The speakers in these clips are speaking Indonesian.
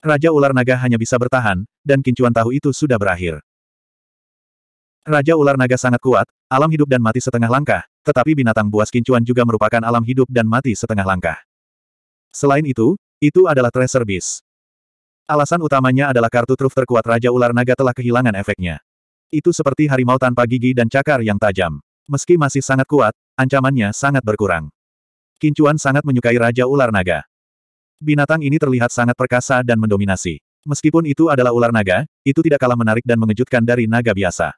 Raja ular naga hanya bisa bertahan, dan kincuan tahu itu sudah berakhir. Raja ular naga sangat kuat, alam hidup dan mati setengah langkah, tetapi binatang buas kincuan juga merupakan alam hidup dan mati setengah langkah. Selain itu, itu adalah Tracer Beast. Alasan utamanya adalah kartu truf terkuat Raja Ular Naga telah kehilangan efeknya. Itu seperti harimau tanpa gigi dan cakar yang tajam. Meski masih sangat kuat, ancamannya sangat berkurang. Kincuan sangat menyukai Raja Ular Naga. Binatang ini terlihat sangat perkasa dan mendominasi. Meskipun itu adalah ular naga, itu tidak kalah menarik dan mengejutkan dari naga biasa.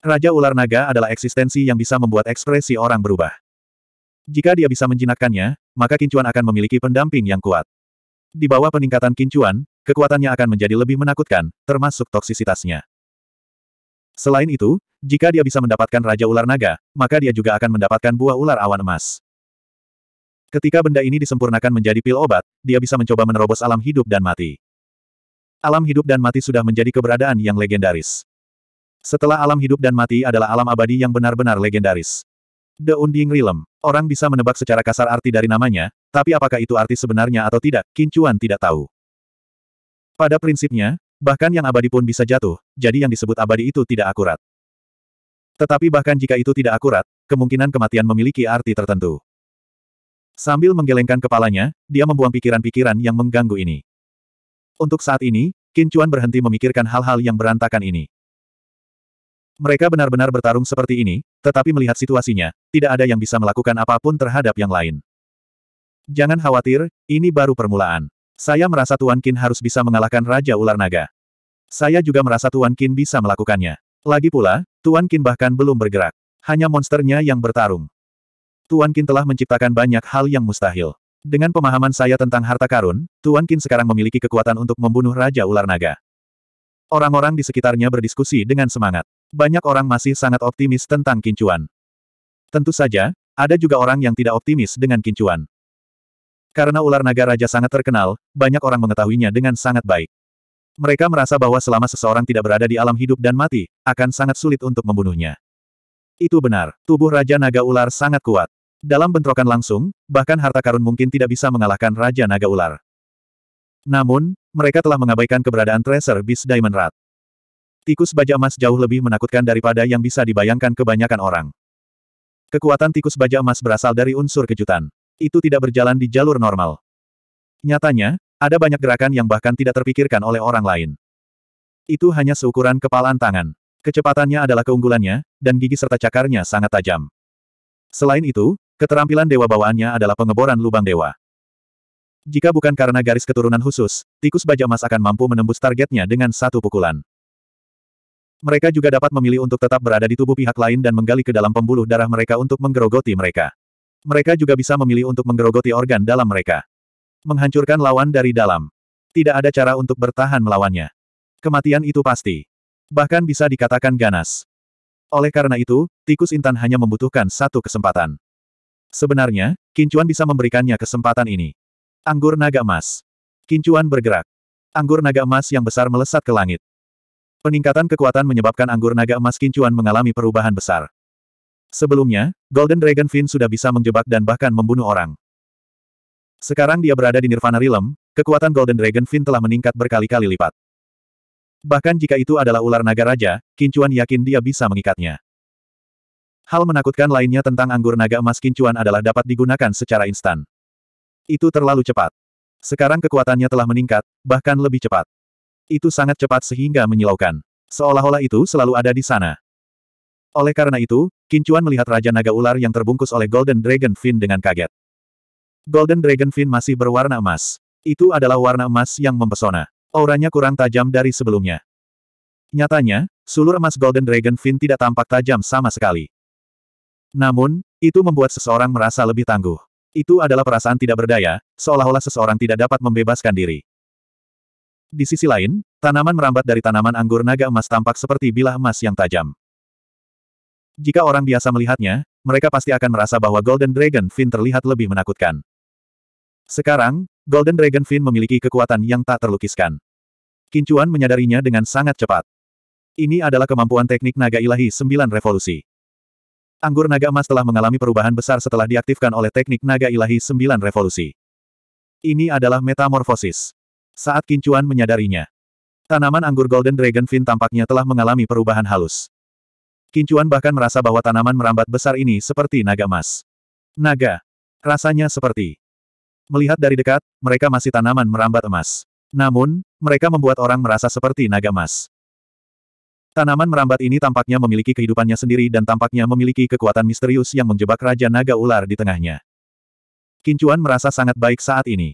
Raja ular naga adalah eksistensi yang bisa membuat ekspresi orang berubah. Jika dia bisa menjinakkannya, maka Kincuan akan memiliki pendamping yang kuat. Di bawah peningkatan Kincuan, kekuatannya akan menjadi lebih menakutkan, termasuk toksisitasnya. Selain itu, jika dia bisa mendapatkan Raja Ular Naga, maka dia juga akan mendapatkan buah ular awan emas. Ketika benda ini disempurnakan menjadi pil obat, dia bisa mencoba menerobos alam hidup dan mati. Alam hidup dan mati sudah menjadi keberadaan yang legendaris. Setelah alam hidup dan mati adalah alam abadi yang benar-benar legendaris. The Unding Realm. Orang bisa menebak secara kasar arti dari namanya, tapi apakah itu arti sebenarnya atau tidak, Kincuan tidak tahu. Pada prinsipnya, bahkan yang abadi pun bisa jatuh, jadi yang disebut abadi itu tidak akurat. Tetapi bahkan jika itu tidak akurat, kemungkinan kematian memiliki arti tertentu. Sambil menggelengkan kepalanya, dia membuang pikiran-pikiran yang mengganggu ini. Untuk saat ini, Qin Chuan berhenti memikirkan hal-hal yang berantakan ini. Mereka benar-benar bertarung seperti ini, tetapi melihat situasinya, tidak ada yang bisa melakukan apapun terhadap yang lain. Jangan khawatir, ini baru permulaan. Saya merasa Tuan Qin harus bisa mengalahkan Raja Ular Naga. Saya juga merasa Tuan Qin bisa melakukannya. Lagi pula, Tuan Qin bahkan belum bergerak. Hanya monsternya yang bertarung. Tuan Kin telah menciptakan banyak hal yang mustahil. Dengan pemahaman saya tentang harta karun, Tuan Kin sekarang memiliki kekuatan untuk membunuh Raja Ular Naga. Orang-orang di sekitarnya berdiskusi dengan semangat. Banyak orang masih sangat optimis tentang kincuan. Tentu saja, ada juga orang yang tidak optimis dengan kincuan. Karena ular naga raja sangat terkenal, banyak orang mengetahuinya dengan sangat baik. Mereka merasa bahwa selama seseorang tidak berada di alam hidup dan mati, akan sangat sulit untuk membunuhnya. Itu benar, tubuh Raja Naga Ular sangat kuat. Dalam bentrokan langsung, bahkan harta karun mungkin tidak bisa mengalahkan Raja Naga Ular. Namun, mereka telah mengabaikan keberadaan Tracer Beast Diamond Rat. Tikus baja emas jauh lebih menakutkan daripada yang bisa dibayangkan kebanyakan orang. Kekuatan tikus baja emas berasal dari unsur kejutan. Itu tidak berjalan di jalur normal. Nyatanya, ada banyak gerakan yang bahkan tidak terpikirkan oleh orang lain. Itu hanya seukuran kepalan tangan. Kecepatannya adalah keunggulannya, dan gigi serta cakarnya sangat tajam. Selain itu, Keterampilan dewa bawaannya adalah pengeboran lubang dewa. Jika bukan karena garis keturunan khusus, tikus baja emas akan mampu menembus targetnya dengan satu pukulan. Mereka juga dapat memilih untuk tetap berada di tubuh pihak lain dan menggali ke dalam pembuluh darah mereka untuk menggerogoti mereka. Mereka juga bisa memilih untuk menggerogoti organ dalam mereka. Menghancurkan lawan dari dalam. Tidak ada cara untuk bertahan melawannya. Kematian itu pasti. Bahkan bisa dikatakan ganas. Oleh karena itu, tikus intan hanya membutuhkan satu kesempatan. Sebenarnya, Kincuan bisa memberikannya kesempatan ini. Anggur naga emas. Kincuan bergerak. Anggur naga emas yang besar melesat ke langit. Peningkatan kekuatan menyebabkan anggur naga emas Kincuan mengalami perubahan besar. Sebelumnya, Golden Dragon Fin sudah bisa menjebak dan bahkan membunuh orang. Sekarang dia berada di Nirvana Realm, kekuatan Golden Dragon Fin telah meningkat berkali-kali lipat. Bahkan jika itu adalah ular naga raja, Kincuan yakin dia bisa mengikatnya. Hal menakutkan lainnya tentang anggur naga emas kincuan adalah dapat digunakan secara instan. Itu terlalu cepat. Sekarang kekuatannya telah meningkat, bahkan lebih cepat. Itu sangat cepat sehingga menyilaukan. Seolah-olah itu selalu ada di sana. Oleh karena itu, Kincuan melihat Raja Naga Ular yang terbungkus oleh Golden Dragon Fin dengan kaget. Golden Dragon Fin masih berwarna emas. Itu adalah warna emas yang mempesona. Auranya kurang tajam dari sebelumnya. Nyatanya, sulur emas Golden Dragon Fin tidak tampak tajam sama sekali. Namun, itu membuat seseorang merasa lebih tangguh. Itu adalah perasaan tidak berdaya, seolah-olah seseorang tidak dapat membebaskan diri. Di sisi lain, tanaman merambat dari tanaman anggur naga emas tampak seperti bilah emas yang tajam. Jika orang biasa melihatnya, mereka pasti akan merasa bahwa Golden Dragon Fin terlihat lebih menakutkan. Sekarang, Golden Dragon Fin memiliki kekuatan yang tak terlukiskan. Kincuan menyadarinya dengan sangat cepat. Ini adalah kemampuan teknik naga ilahi sembilan revolusi. Anggur naga emas telah mengalami perubahan besar setelah diaktifkan oleh teknik naga ilahi sembilan revolusi. Ini adalah metamorfosis. Saat Kincuan menyadarinya. Tanaman anggur Golden Dragon Fin tampaknya telah mengalami perubahan halus. Kincuan bahkan merasa bahwa tanaman merambat besar ini seperti naga emas. Naga. Rasanya seperti. Melihat dari dekat, mereka masih tanaman merambat emas. Namun, mereka membuat orang merasa seperti naga emas. Tanaman merambat ini tampaknya memiliki kehidupannya sendiri dan tampaknya memiliki kekuatan misterius yang menjebak Raja Naga Ular di tengahnya. Kincuan merasa sangat baik saat ini.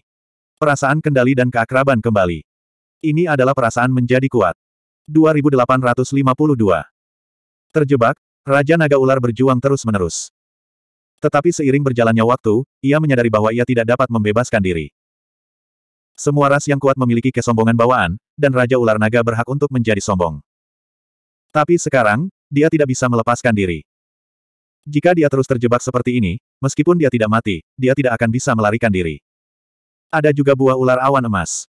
Perasaan kendali dan keakraban kembali. Ini adalah perasaan menjadi kuat. 2852 Terjebak, Raja Naga Ular berjuang terus-menerus. Tetapi seiring berjalannya waktu, ia menyadari bahwa ia tidak dapat membebaskan diri. Semua ras yang kuat memiliki kesombongan bawaan, dan Raja Ular Naga berhak untuk menjadi sombong. Tapi sekarang, dia tidak bisa melepaskan diri. Jika dia terus terjebak seperti ini, meskipun dia tidak mati, dia tidak akan bisa melarikan diri. Ada juga buah ular awan emas.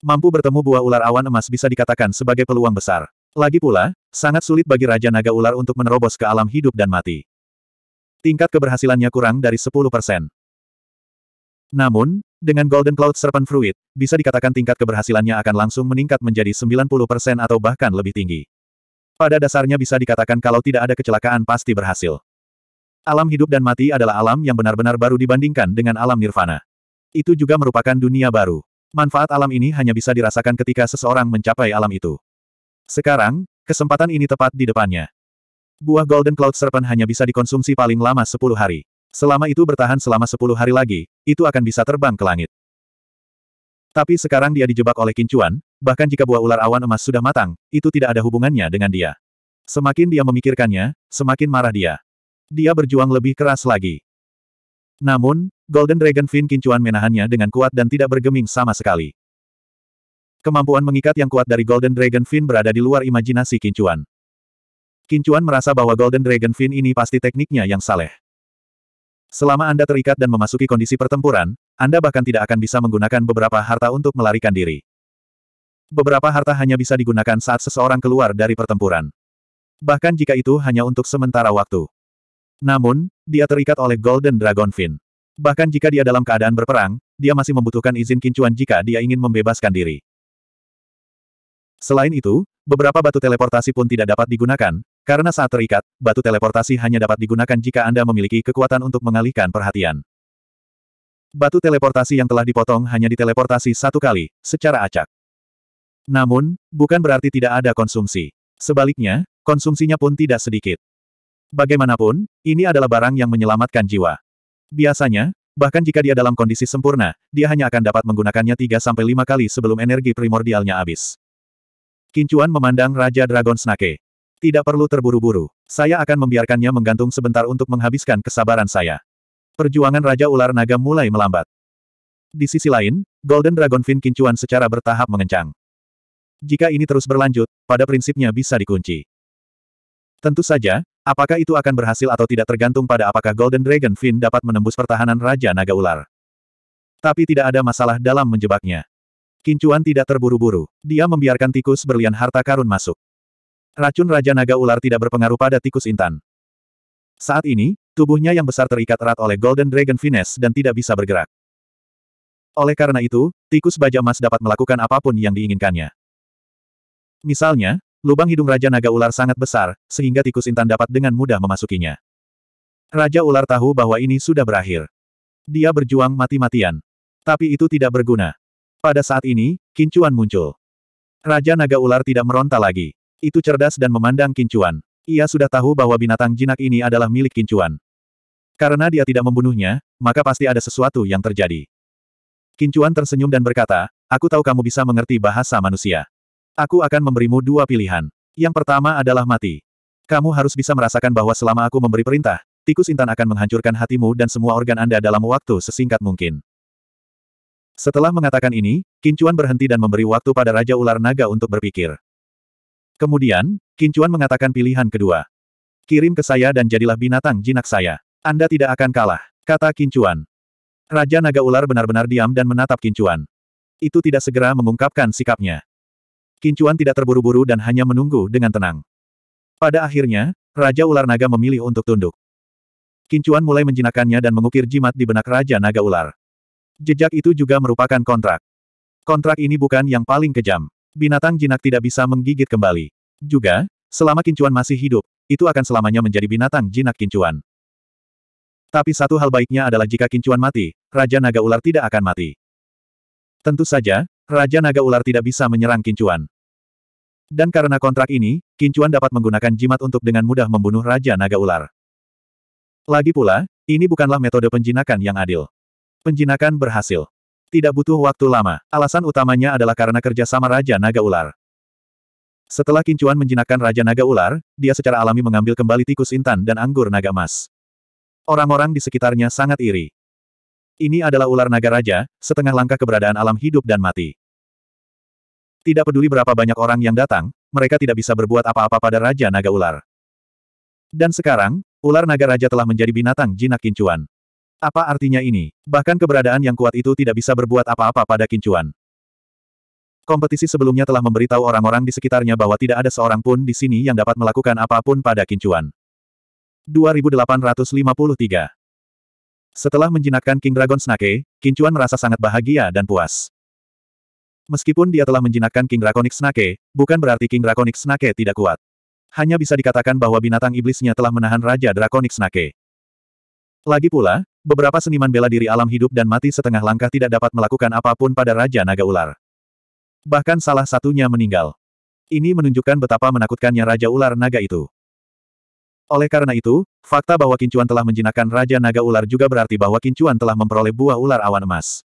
Mampu bertemu buah ular awan emas bisa dikatakan sebagai peluang besar. Lagi pula, sangat sulit bagi Raja Naga Ular untuk menerobos ke alam hidup dan mati. Tingkat keberhasilannya kurang dari 10 persen. Namun, dengan Golden Cloud Serpent Fruit, bisa dikatakan tingkat keberhasilannya akan langsung meningkat menjadi 90% atau bahkan lebih tinggi. Pada dasarnya bisa dikatakan kalau tidak ada kecelakaan pasti berhasil. Alam hidup dan mati adalah alam yang benar-benar baru dibandingkan dengan alam nirvana. Itu juga merupakan dunia baru. Manfaat alam ini hanya bisa dirasakan ketika seseorang mencapai alam itu. Sekarang, kesempatan ini tepat di depannya. Buah Golden Cloud Serpent hanya bisa dikonsumsi paling lama 10 hari. Selama itu bertahan selama 10 hari lagi, itu akan bisa terbang ke langit. Tapi sekarang dia dijebak oleh kincuan, bahkan jika buah ular awan emas sudah matang, itu tidak ada hubungannya dengan dia. Semakin dia memikirkannya, semakin marah dia. Dia berjuang lebih keras lagi. Namun, Golden Dragon Fin kincuan menahannya dengan kuat dan tidak bergeming sama sekali. Kemampuan mengikat yang kuat dari Golden Dragon Fin berada di luar imajinasi kincuan. Kincuan merasa bahwa Golden Dragon Fin ini pasti tekniknya yang saleh. Selama Anda terikat dan memasuki kondisi pertempuran, anda bahkan tidak akan bisa menggunakan beberapa harta untuk melarikan diri. Beberapa harta hanya bisa digunakan saat seseorang keluar dari pertempuran. Bahkan jika itu hanya untuk sementara waktu. Namun, dia terikat oleh Golden Dragonfin. Bahkan jika dia dalam keadaan berperang, dia masih membutuhkan izin kincuan jika dia ingin membebaskan diri. Selain itu, beberapa batu teleportasi pun tidak dapat digunakan, karena saat terikat, batu teleportasi hanya dapat digunakan jika Anda memiliki kekuatan untuk mengalihkan perhatian. Batu teleportasi yang telah dipotong hanya diteleportasi satu kali, secara acak. Namun, bukan berarti tidak ada konsumsi. Sebaliknya, konsumsinya pun tidak sedikit. Bagaimanapun, ini adalah barang yang menyelamatkan jiwa. Biasanya, bahkan jika dia dalam kondisi sempurna, dia hanya akan dapat menggunakannya 3-5 kali sebelum energi primordialnya habis. Kincuan memandang Raja Dragon Snake. Tidak perlu terburu-buru. Saya akan membiarkannya menggantung sebentar untuk menghabiskan kesabaran saya perjuangan Raja Ular Naga mulai melambat. Di sisi lain, Golden Dragonfin Kincuan secara bertahap mengencang. Jika ini terus berlanjut, pada prinsipnya bisa dikunci. Tentu saja, apakah itu akan berhasil atau tidak tergantung pada apakah Golden Dragonfin dapat menembus pertahanan Raja Naga Ular. Tapi tidak ada masalah dalam menjebaknya. Kincuan tidak terburu-buru. Dia membiarkan tikus berlian harta karun masuk. Racun Raja Naga Ular tidak berpengaruh pada tikus intan. Saat ini, Tubuhnya yang besar terikat erat oleh Golden Dragon Finesse dan tidak bisa bergerak. Oleh karena itu, tikus baja emas dapat melakukan apapun yang diinginkannya. Misalnya, lubang hidung Raja Naga Ular sangat besar, sehingga tikus intan dapat dengan mudah memasukinya. Raja Ular tahu bahwa ini sudah berakhir. Dia berjuang mati-matian. Tapi itu tidak berguna. Pada saat ini, Kincuan muncul. Raja Naga Ular tidak meronta lagi. Itu cerdas dan memandang Kincuan. Ia sudah tahu bahwa binatang jinak ini adalah milik Kincuan. Karena dia tidak membunuhnya, maka pasti ada sesuatu yang terjadi. Kincuan tersenyum dan berkata, aku tahu kamu bisa mengerti bahasa manusia. Aku akan memberimu dua pilihan. Yang pertama adalah mati. Kamu harus bisa merasakan bahwa selama aku memberi perintah, tikus intan akan menghancurkan hatimu dan semua organ Anda dalam waktu sesingkat mungkin. Setelah mengatakan ini, Kincuan berhenti dan memberi waktu pada Raja Ular Naga untuk berpikir. Kemudian, Kincuan mengatakan pilihan kedua. Kirim ke saya dan jadilah binatang jinak saya. Anda tidak akan kalah, kata Kincuan. Raja Naga Ular benar-benar diam dan menatap Kincuan. Itu tidak segera mengungkapkan sikapnya. Kincuan tidak terburu-buru dan hanya menunggu dengan tenang. Pada akhirnya, Raja Ular Naga memilih untuk tunduk. Kincuan mulai menjinakannya dan mengukir jimat di benak Raja Naga Ular. Jejak itu juga merupakan kontrak. Kontrak ini bukan yang paling kejam. Binatang jinak tidak bisa menggigit kembali. Juga, selama Kincuan masih hidup, itu akan selamanya menjadi binatang jinak Kincuan. Tapi satu hal baiknya adalah jika Kincuan mati, Raja Naga Ular tidak akan mati. Tentu saja, Raja Naga Ular tidak bisa menyerang Kincuan. Dan karena kontrak ini, Kincuan dapat menggunakan jimat untuk dengan mudah membunuh Raja Naga Ular. Lagi pula, ini bukanlah metode penjinakan yang adil. Penjinakan berhasil. Tidak butuh waktu lama. Alasan utamanya adalah karena kerja sama Raja Naga Ular. Setelah Kincuan menjinakkan Raja Naga Ular, dia secara alami mengambil kembali tikus intan dan anggur naga emas. Orang-orang di sekitarnya sangat iri. Ini adalah ular naga raja, setengah langkah keberadaan alam hidup dan mati. Tidak peduli berapa banyak orang yang datang, mereka tidak bisa berbuat apa-apa pada Raja Naga Ular. Dan sekarang, ular naga raja telah menjadi binatang jinak kincuan. Apa artinya ini? Bahkan keberadaan yang kuat itu tidak bisa berbuat apa-apa pada kincuan. Kompetisi sebelumnya telah memberitahu orang-orang di sekitarnya bahwa tidak ada seorang pun di sini yang dapat melakukan apapun pada kincuan. 2853. Setelah menjinakkan King Dragon Snake, Kincuan merasa sangat bahagia dan puas. Meskipun dia telah menjinakkan King Draconic Snake, bukan berarti King Draconic Snake tidak kuat. Hanya bisa dikatakan bahwa binatang iblisnya telah menahan Raja Draconic Snake. Lagi pula, beberapa seniman bela diri alam hidup dan mati setengah langkah tidak dapat melakukan apapun pada Raja Naga Ular. Bahkan salah satunya meninggal. Ini menunjukkan betapa menakutkannya Raja Ular Naga itu. Oleh karena itu, fakta bahwa Kincuan telah menjinakkan Raja Naga Ular juga berarti bahwa Kincuan telah memperoleh buah ular awan emas.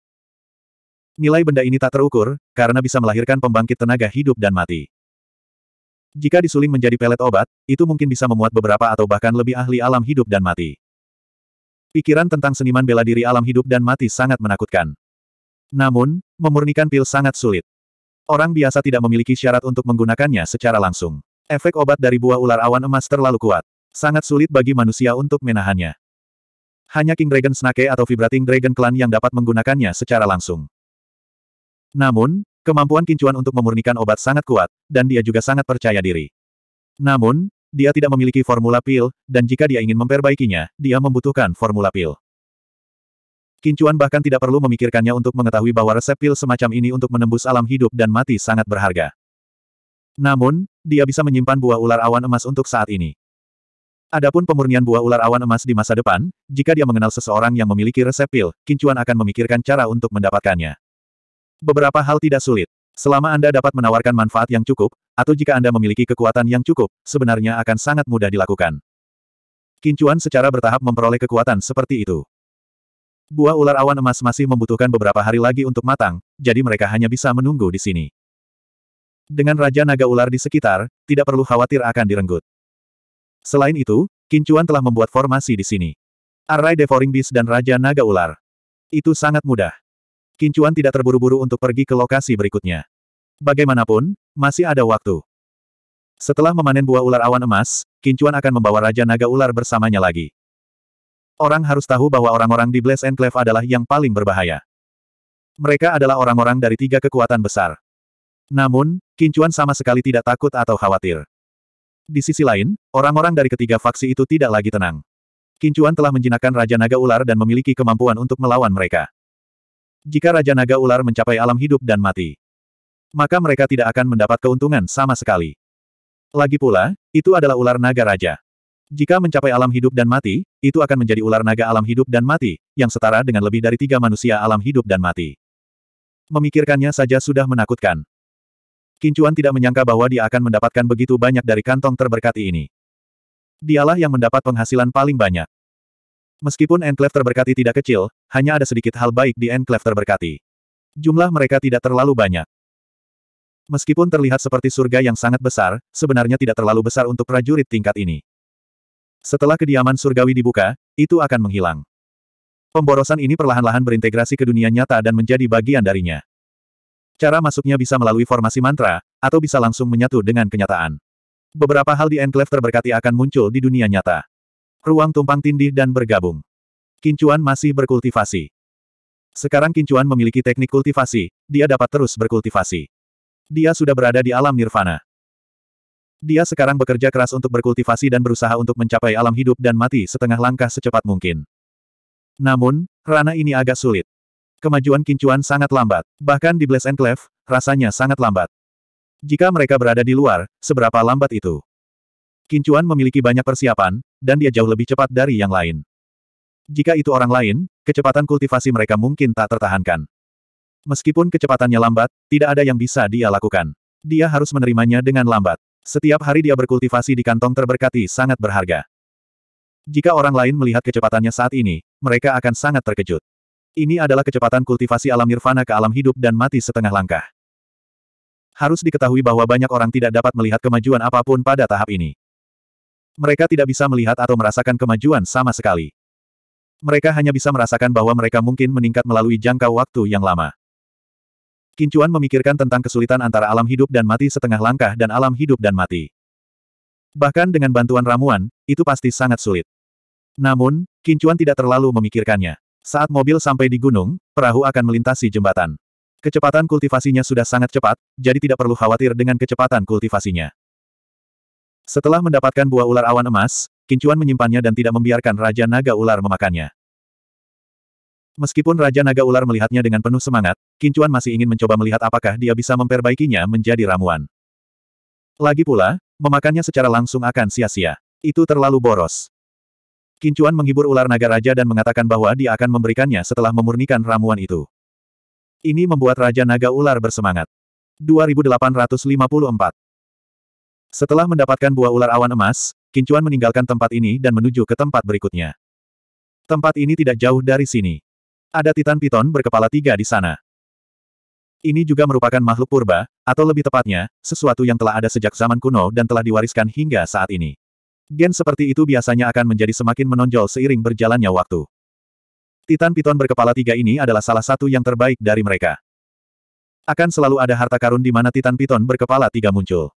Nilai benda ini tak terukur, karena bisa melahirkan pembangkit tenaga hidup dan mati. Jika disuling menjadi pelet obat, itu mungkin bisa memuat beberapa atau bahkan lebih ahli alam hidup dan mati. Pikiran tentang seniman bela diri alam hidup dan mati sangat menakutkan. Namun, memurnikan pil sangat sulit. Orang biasa tidak memiliki syarat untuk menggunakannya secara langsung. Efek obat dari buah ular awan emas terlalu kuat. Sangat sulit bagi manusia untuk menahannya. Hanya King Dragon Snake atau Vibrating Dragon Clan yang dapat menggunakannya secara langsung. Namun, kemampuan kincuan untuk memurnikan obat sangat kuat, dan dia juga sangat percaya diri. Namun, dia tidak memiliki formula pil, dan jika dia ingin memperbaikinya, dia membutuhkan formula pil. Kincuan bahkan tidak perlu memikirkannya untuk mengetahui bahwa resep pil semacam ini untuk menembus alam hidup dan mati sangat berharga. Namun, dia bisa menyimpan buah ular awan emas untuk saat ini. Adapun pemurnian buah ular awan emas di masa depan, jika dia mengenal seseorang yang memiliki resep pil, Kincuan akan memikirkan cara untuk mendapatkannya. Beberapa hal tidak sulit. Selama Anda dapat menawarkan manfaat yang cukup, atau jika Anda memiliki kekuatan yang cukup, sebenarnya akan sangat mudah dilakukan. Kincuan secara bertahap memperoleh kekuatan seperti itu. Buah ular awan emas masih membutuhkan beberapa hari lagi untuk matang, jadi mereka hanya bisa menunggu di sini. Dengan Raja Naga Ular di sekitar, tidak perlu khawatir akan direnggut. Selain itu, Kincuan telah membuat formasi di sini. Array Devouring Beast dan Raja Naga Ular. Itu sangat mudah. Kincuan tidak terburu-buru untuk pergi ke lokasi berikutnya. Bagaimanapun, masih ada waktu. Setelah memanen buah ular awan emas, Kincuan akan membawa Raja Naga Ular bersamanya lagi. Orang harus tahu bahwa orang-orang di Blaze Enclave adalah yang paling berbahaya. Mereka adalah orang-orang dari tiga kekuatan besar. Namun, Kincuan sama sekali tidak takut atau khawatir. Di sisi lain, orang-orang dari ketiga faksi itu tidak lagi tenang. Kincuan telah menjinakkan Raja Naga Ular dan memiliki kemampuan untuk melawan mereka. Jika Raja Naga Ular mencapai alam hidup dan mati, maka mereka tidak akan mendapat keuntungan sama sekali. Lagi pula, itu adalah ular naga raja. Jika mencapai alam hidup dan mati, itu akan menjadi ular naga alam hidup dan mati, yang setara dengan lebih dari tiga manusia alam hidup dan mati. Memikirkannya saja sudah menakutkan. Kincuan tidak menyangka bahwa dia akan mendapatkan begitu banyak dari kantong terberkati ini. Dialah yang mendapat penghasilan paling banyak. Meskipun enclave terberkati tidak kecil, hanya ada sedikit hal baik di enclave terberkati. Jumlah mereka tidak terlalu banyak. Meskipun terlihat seperti surga yang sangat besar, sebenarnya tidak terlalu besar untuk prajurit tingkat ini. Setelah kediaman surgawi dibuka, itu akan menghilang. Pemborosan ini perlahan-lahan berintegrasi ke dunia nyata dan menjadi bagian darinya. Cara masuknya bisa melalui formasi mantra, atau bisa langsung menyatu dengan kenyataan. Beberapa hal di enclave terberkati akan muncul di dunia nyata. Ruang tumpang tindih dan bergabung. Kincuan masih berkultivasi. Sekarang Kincuan memiliki teknik kultivasi, dia dapat terus berkultivasi. Dia sudah berada di alam nirvana. Dia sekarang bekerja keras untuk berkultivasi dan berusaha untuk mencapai alam hidup dan mati setengah langkah secepat mungkin. Namun, rana ini agak sulit kemajuan Kincuan sangat lambat. Bahkan di Blast Enclave, rasanya sangat lambat. Jika mereka berada di luar, seberapa lambat itu? Kincuan memiliki banyak persiapan, dan dia jauh lebih cepat dari yang lain. Jika itu orang lain, kecepatan kultivasi mereka mungkin tak tertahankan. Meskipun kecepatannya lambat, tidak ada yang bisa dia lakukan. Dia harus menerimanya dengan lambat. Setiap hari dia berkultivasi di kantong terberkati sangat berharga. Jika orang lain melihat kecepatannya saat ini, mereka akan sangat terkejut. Ini adalah kecepatan kultivasi alam nirvana ke alam hidup dan mati setengah langkah. Harus diketahui bahwa banyak orang tidak dapat melihat kemajuan apapun pada tahap ini. Mereka tidak bisa melihat atau merasakan kemajuan sama sekali. Mereka hanya bisa merasakan bahwa mereka mungkin meningkat melalui jangka waktu yang lama. Kincuan memikirkan tentang kesulitan antara alam hidup dan mati setengah langkah dan alam hidup dan mati. Bahkan dengan bantuan ramuan, itu pasti sangat sulit. Namun, Kincuan tidak terlalu memikirkannya. Saat mobil sampai di gunung, perahu akan melintasi jembatan. Kecepatan kultivasinya sudah sangat cepat, jadi tidak perlu khawatir dengan kecepatan kultivasinya. Setelah mendapatkan buah ular awan emas, Kincuan menyimpannya dan tidak membiarkan Raja Naga Ular memakannya. Meskipun Raja Naga Ular melihatnya dengan penuh semangat, Kincuan masih ingin mencoba melihat apakah dia bisa memperbaikinya menjadi ramuan. Lagi pula, memakannya secara langsung akan sia-sia. Itu terlalu boros. Kincuan menghibur ular naga raja dan mengatakan bahwa dia akan memberikannya setelah memurnikan ramuan itu. Ini membuat Raja Naga Ular bersemangat. 2854 Setelah mendapatkan buah ular awan emas, Kincuan meninggalkan tempat ini dan menuju ke tempat berikutnya. Tempat ini tidak jauh dari sini. Ada Titan Piton berkepala tiga di sana. Ini juga merupakan makhluk purba, atau lebih tepatnya, sesuatu yang telah ada sejak zaman kuno dan telah diwariskan hingga saat ini. Gen seperti itu biasanya akan menjadi semakin menonjol seiring berjalannya waktu. Titan Piton berkepala tiga ini adalah salah satu yang terbaik dari mereka. Akan selalu ada harta karun di mana Titan Piton berkepala tiga muncul.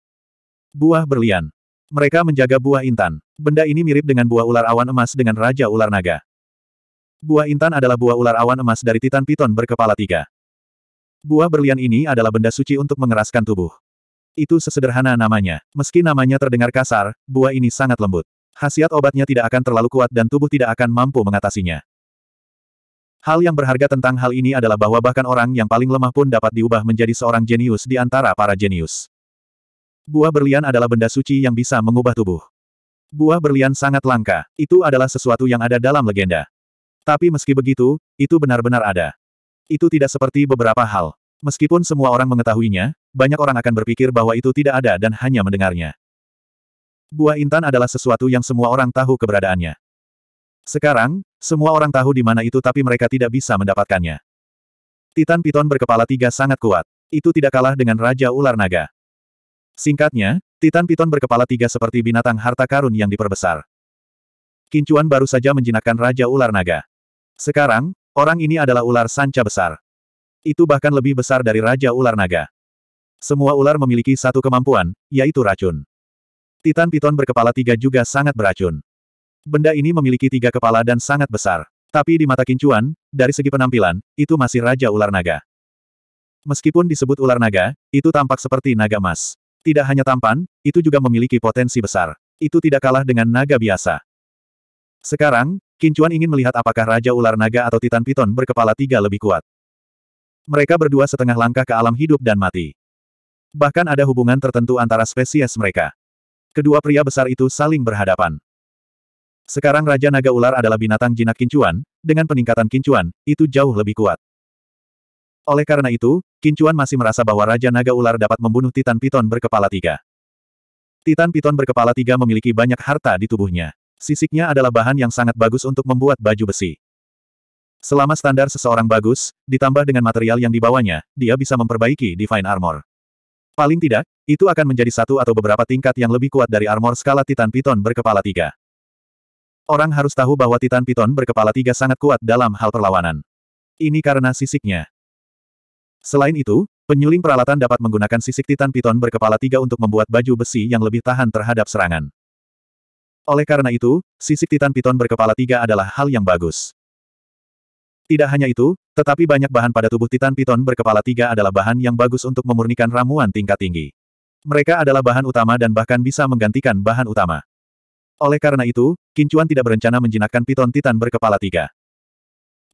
Buah berlian. Mereka menjaga buah intan. Benda ini mirip dengan buah ular awan emas dengan Raja Ular Naga. Buah intan adalah buah ular awan emas dari Titan Piton berkepala tiga. Buah berlian ini adalah benda suci untuk mengeraskan tubuh. Itu sesederhana namanya. Meski namanya terdengar kasar, buah ini sangat lembut. Khasiat obatnya tidak akan terlalu kuat dan tubuh tidak akan mampu mengatasinya. Hal yang berharga tentang hal ini adalah bahwa bahkan orang yang paling lemah pun dapat diubah menjadi seorang jenius di antara para jenius. Buah berlian adalah benda suci yang bisa mengubah tubuh. Buah berlian sangat langka, itu adalah sesuatu yang ada dalam legenda. Tapi meski begitu, itu benar-benar ada. Itu tidak seperti beberapa hal. Meskipun semua orang mengetahuinya, banyak orang akan berpikir bahwa itu tidak ada dan hanya mendengarnya. Buah intan adalah sesuatu yang semua orang tahu keberadaannya. Sekarang, semua orang tahu di mana itu tapi mereka tidak bisa mendapatkannya. Titan Piton berkepala tiga sangat kuat. Itu tidak kalah dengan Raja Ular Naga. Singkatnya, Titan Piton berkepala tiga seperti binatang harta karun yang diperbesar. Kincuan baru saja menjinakkan Raja Ular Naga. Sekarang, orang ini adalah ular sanca besar. Itu bahkan lebih besar dari Raja Ular Naga. Semua ular memiliki satu kemampuan, yaitu racun. Titan Piton berkepala tiga juga sangat beracun. Benda ini memiliki tiga kepala dan sangat besar. Tapi di mata kincuan, dari segi penampilan, itu masih Raja Ular Naga. Meskipun disebut ular naga, itu tampak seperti naga emas. Tidak hanya tampan, itu juga memiliki potensi besar. Itu tidak kalah dengan naga biasa. Sekarang, Kincuan ingin melihat apakah Raja Ular Naga atau Titan Piton berkepala tiga lebih kuat. Mereka berdua setengah langkah ke alam hidup dan mati. Bahkan ada hubungan tertentu antara spesies mereka. Kedua pria besar itu saling berhadapan. Sekarang Raja Naga Ular adalah binatang jinak kincuan, dengan peningkatan kincuan, itu jauh lebih kuat. Oleh karena itu, Kincuan masih merasa bahwa Raja Naga Ular dapat membunuh Titan Piton berkepala tiga. Titan Piton berkepala tiga memiliki banyak harta di tubuhnya. Sisiknya adalah bahan yang sangat bagus untuk membuat baju besi. Selama standar seseorang bagus, ditambah dengan material yang dibawanya, dia bisa memperbaiki Divine Armor. Paling tidak, itu akan menjadi satu atau beberapa tingkat yang lebih kuat dari armor skala Titan Piton berkepala tiga. Orang harus tahu bahwa Titan Piton berkepala tiga sangat kuat dalam hal perlawanan. Ini karena sisiknya. Selain itu, penyuling peralatan dapat menggunakan sisik Titan Piton berkepala tiga untuk membuat baju besi yang lebih tahan terhadap serangan. Oleh karena itu, sisik Titan Piton berkepala tiga adalah hal yang bagus. Tidak hanya itu, tetapi banyak bahan pada tubuh Titan Piton berkepala tiga adalah bahan yang bagus untuk memurnikan ramuan tingkat tinggi. Mereka adalah bahan utama dan bahkan bisa menggantikan bahan utama. Oleh karena itu, Kincuan tidak berencana menjinakkan Piton Titan berkepala tiga.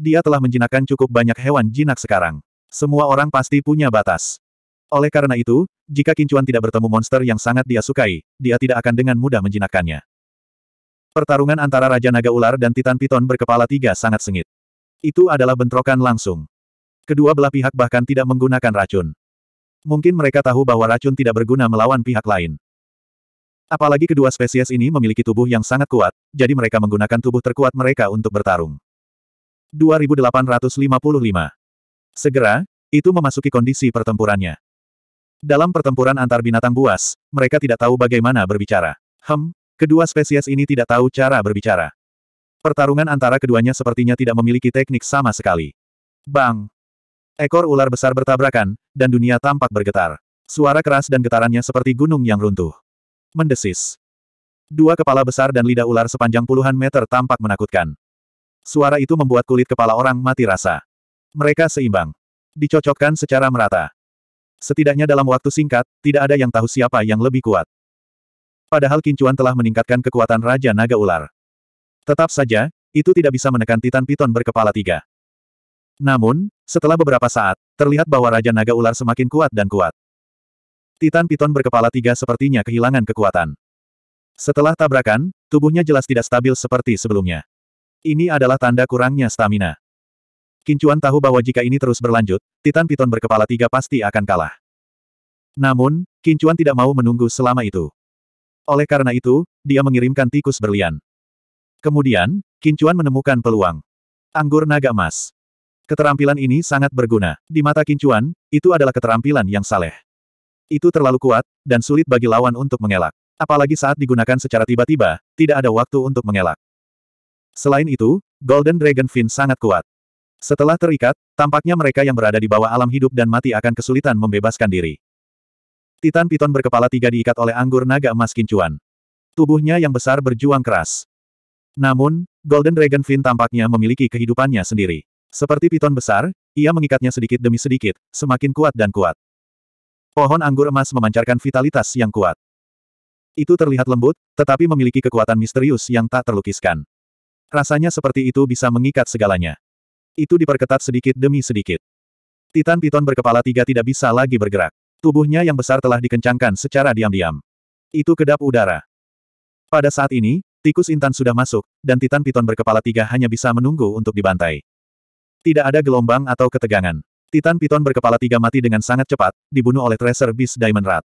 Dia telah menjinakkan cukup banyak hewan jinak sekarang. Semua orang pasti punya batas. Oleh karena itu, jika Kincuan tidak bertemu monster yang sangat dia sukai, dia tidak akan dengan mudah menjinakkannya. Pertarungan antara Raja Naga Ular dan Titan Piton berkepala tiga sangat sengit. Itu adalah bentrokan langsung. Kedua belah pihak bahkan tidak menggunakan racun. Mungkin mereka tahu bahwa racun tidak berguna melawan pihak lain. Apalagi kedua spesies ini memiliki tubuh yang sangat kuat, jadi mereka menggunakan tubuh terkuat mereka untuk bertarung. 2855 Segera, itu memasuki kondisi pertempurannya. Dalam pertempuran antar binatang buas, mereka tidak tahu bagaimana berbicara. Hem, kedua spesies ini tidak tahu cara berbicara. Pertarungan antara keduanya sepertinya tidak memiliki teknik sama sekali. Bang! Ekor ular besar bertabrakan, dan dunia tampak bergetar. Suara keras dan getarannya seperti gunung yang runtuh. Mendesis. Dua kepala besar dan lidah ular sepanjang puluhan meter tampak menakutkan. Suara itu membuat kulit kepala orang mati rasa. Mereka seimbang. Dicocokkan secara merata. Setidaknya dalam waktu singkat, tidak ada yang tahu siapa yang lebih kuat. Padahal Kincuan telah meningkatkan kekuatan Raja Naga Ular. Tetap saja, itu tidak bisa menekan Titan Piton berkepala tiga. Namun, setelah beberapa saat, terlihat bahwa Raja Naga Ular semakin kuat dan kuat. Titan Piton berkepala tiga sepertinya kehilangan kekuatan. Setelah tabrakan, tubuhnya jelas tidak stabil seperti sebelumnya. Ini adalah tanda kurangnya stamina. Kincuan tahu bahwa jika ini terus berlanjut, Titan Piton berkepala tiga pasti akan kalah. Namun, Kincuan tidak mau menunggu selama itu. Oleh karena itu, dia mengirimkan tikus berlian. Kemudian, Kincuan menemukan peluang. Anggur naga emas. Keterampilan ini sangat berguna. Di mata Kincuan, itu adalah keterampilan yang saleh. Itu terlalu kuat, dan sulit bagi lawan untuk mengelak. Apalagi saat digunakan secara tiba-tiba, tidak ada waktu untuk mengelak. Selain itu, Golden Dragon Fin sangat kuat. Setelah terikat, tampaknya mereka yang berada di bawah alam hidup dan mati akan kesulitan membebaskan diri. Titan Piton berkepala tiga diikat oleh anggur naga emas kincuan. Tubuhnya yang besar berjuang keras. Namun, Golden Dragon Fin tampaknya memiliki kehidupannya sendiri. Seperti piton besar, ia mengikatnya sedikit demi sedikit, semakin kuat dan kuat. Pohon anggur emas memancarkan vitalitas yang kuat. Itu terlihat lembut, tetapi memiliki kekuatan misterius yang tak terlukiskan. Rasanya seperti itu bisa mengikat segalanya. Itu diperketat sedikit demi sedikit. Titan piton berkepala tiga tidak bisa lagi bergerak. Tubuhnya yang besar telah dikencangkan secara diam-diam. Itu kedap udara. Pada saat ini, Tikus intan sudah masuk, dan Titan Piton berkepala tiga hanya bisa menunggu untuk dibantai. Tidak ada gelombang atau ketegangan. Titan Piton berkepala tiga mati dengan sangat cepat, dibunuh oleh Tracer Beast Diamond Rat.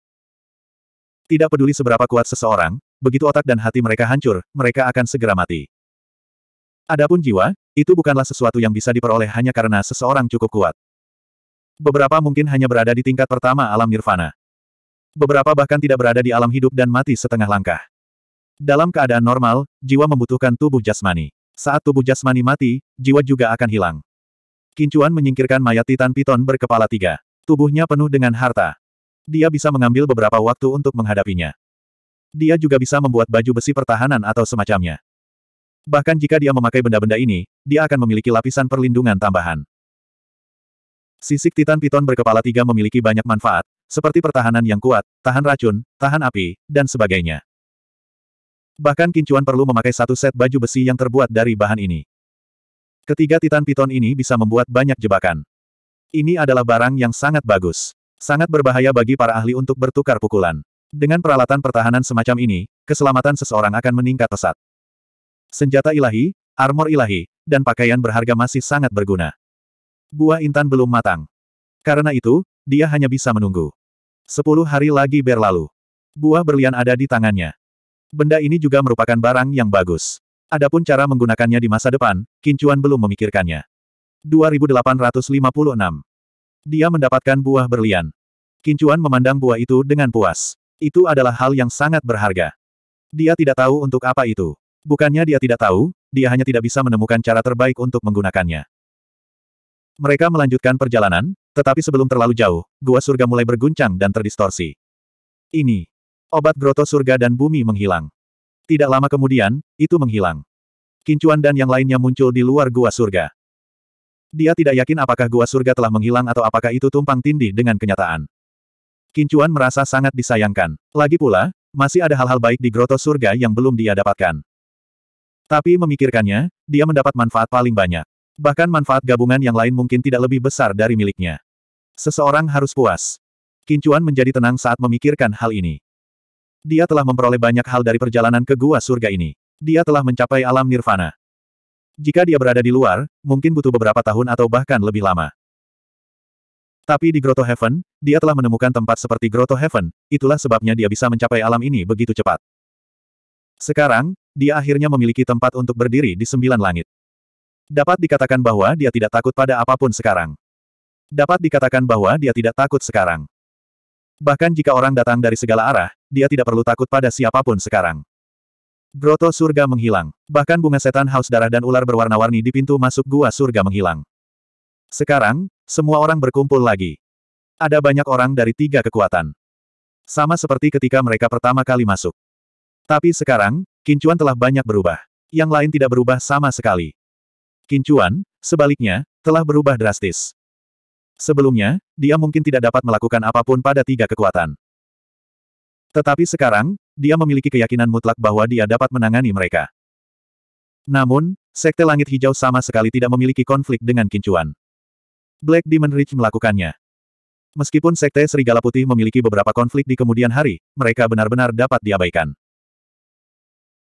Tidak peduli seberapa kuat seseorang, begitu otak dan hati mereka hancur, mereka akan segera mati. Adapun jiwa, itu bukanlah sesuatu yang bisa diperoleh hanya karena seseorang cukup kuat. Beberapa mungkin hanya berada di tingkat pertama alam nirvana. Beberapa bahkan tidak berada di alam hidup dan mati setengah langkah. Dalam keadaan normal, jiwa membutuhkan tubuh jasmani. Saat tubuh jasmani mati, jiwa juga akan hilang. Kincuan menyingkirkan mayat Titan Piton berkepala tiga. Tubuhnya penuh dengan harta. Dia bisa mengambil beberapa waktu untuk menghadapinya. Dia juga bisa membuat baju besi pertahanan atau semacamnya. Bahkan jika dia memakai benda-benda ini, dia akan memiliki lapisan perlindungan tambahan. Sisik Titan Piton berkepala tiga memiliki banyak manfaat, seperti pertahanan yang kuat, tahan racun, tahan api, dan sebagainya. Bahkan Kincuan perlu memakai satu set baju besi yang terbuat dari bahan ini. Ketiga Titan Piton ini bisa membuat banyak jebakan. Ini adalah barang yang sangat bagus. Sangat berbahaya bagi para ahli untuk bertukar pukulan. Dengan peralatan pertahanan semacam ini, keselamatan seseorang akan meningkat pesat. Senjata ilahi, armor ilahi, dan pakaian berharga masih sangat berguna. Buah intan belum matang. Karena itu, dia hanya bisa menunggu. Sepuluh hari lagi berlalu. Buah berlian ada di tangannya. Benda ini juga merupakan barang yang bagus. Adapun cara menggunakannya di masa depan, Kincuan belum memikirkannya. 2856. Dia mendapatkan buah berlian. Kincuan memandang buah itu dengan puas. Itu adalah hal yang sangat berharga. Dia tidak tahu untuk apa itu. Bukannya dia tidak tahu, dia hanya tidak bisa menemukan cara terbaik untuk menggunakannya. Mereka melanjutkan perjalanan, tetapi sebelum terlalu jauh, gua surga mulai berguncang dan terdistorsi. Ini, Obat groto surga dan bumi menghilang. Tidak lama kemudian, itu menghilang. Kincuan dan yang lainnya muncul di luar gua surga. Dia tidak yakin apakah gua surga telah menghilang atau apakah itu tumpang tindih dengan kenyataan. Kincuan merasa sangat disayangkan. Lagi pula, masih ada hal-hal baik di groto surga yang belum dia dapatkan. Tapi memikirkannya, dia mendapat manfaat paling banyak. Bahkan manfaat gabungan yang lain mungkin tidak lebih besar dari miliknya. Seseorang harus puas. Kincuan menjadi tenang saat memikirkan hal ini. Dia telah memperoleh banyak hal dari perjalanan ke gua surga ini. Dia telah mencapai alam nirvana. Jika dia berada di luar, mungkin butuh beberapa tahun atau bahkan lebih lama. Tapi di Grotto Heaven, dia telah menemukan tempat seperti Grotto Heaven, itulah sebabnya dia bisa mencapai alam ini begitu cepat. Sekarang, dia akhirnya memiliki tempat untuk berdiri di sembilan langit. Dapat dikatakan bahwa dia tidak takut pada apapun sekarang. Dapat dikatakan bahwa dia tidak takut sekarang. Bahkan jika orang datang dari segala arah, dia tidak perlu takut pada siapapun sekarang. Groto surga menghilang. Bahkan bunga setan haus darah dan ular berwarna-warni di pintu masuk gua surga menghilang. Sekarang, semua orang berkumpul lagi. Ada banyak orang dari tiga kekuatan. Sama seperti ketika mereka pertama kali masuk. Tapi sekarang, Kincuan telah banyak berubah. Yang lain tidak berubah sama sekali. Kincuan, sebaliknya, telah berubah drastis. Sebelumnya, dia mungkin tidak dapat melakukan apapun pada tiga kekuatan. Tetapi sekarang, dia memiliki keyakinan mutlak bahwa dia dapat menangani mereka. Namun, Sekte Langit Hijau sama sekali tidak memiliki konflik dengan Kincuan. Black Demon Ridge melakukannya. Meskipun Sekte Serigala Putih memiliki beberapa konflik di kemudian hari, mereka benar-benar dapat diabaikan.